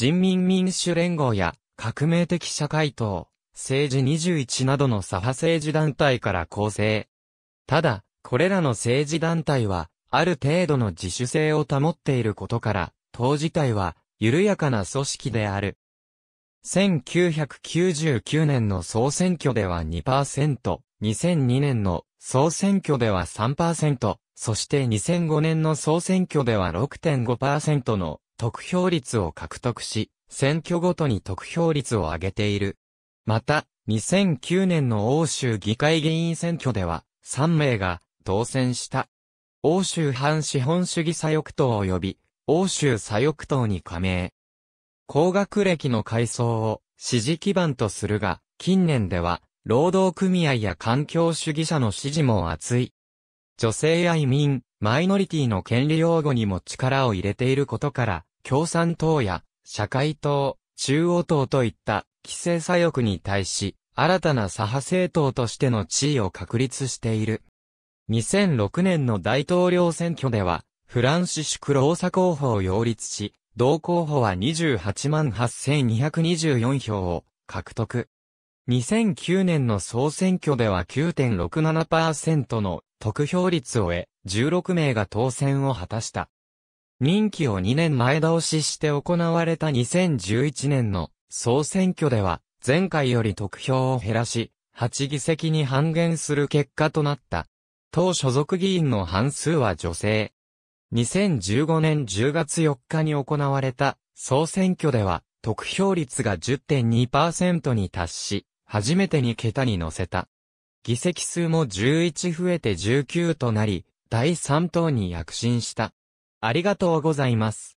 人民民主連合や、革命的社会党、政治21などの左派政治団体から構成。ただ、これらの政治団体は、ある程度の自主性を保っていることから、党自体は、緩やかな組織である。1999年の総選挙では2%、2002年の総選挙では3%、そして2005年の総選挙では6.5%の得票率を獲得し、選挙ごとに得票率を上げている。また、2009年の欧州議会議員選挙では、3名が当選した。欧州反資本主義左翼党及び、欧州左翼党に加盟。高学歴の階層を支持基盤とするが、近年では、労働組合や環境主義者の支持も厚い。女性や移民、マイノリティの権利擁護にも力を入れていることから、共産党や社会党、中央党といった規制左翼に対し、新たな左派政党としての地位を確立している。2006年の大統領選挙では、フランシシュ・クローサ候補を擁立し、同候補は28万8224票を獲得。2009年の総選挙では9.67%の得票率を得、16名が当選を果たした。任期を2年前倒しして行われた2011年の総選挙では、前回より得票を減らし、8議席に半減する結果となった。党所属議員の半数は女性。2015年10月4日に行われた総選挙では、得票率が10.2%に達し、初めてに桁に乗せた。議席数も11増えて19となり、第3党に躍進した。ありがとうございます。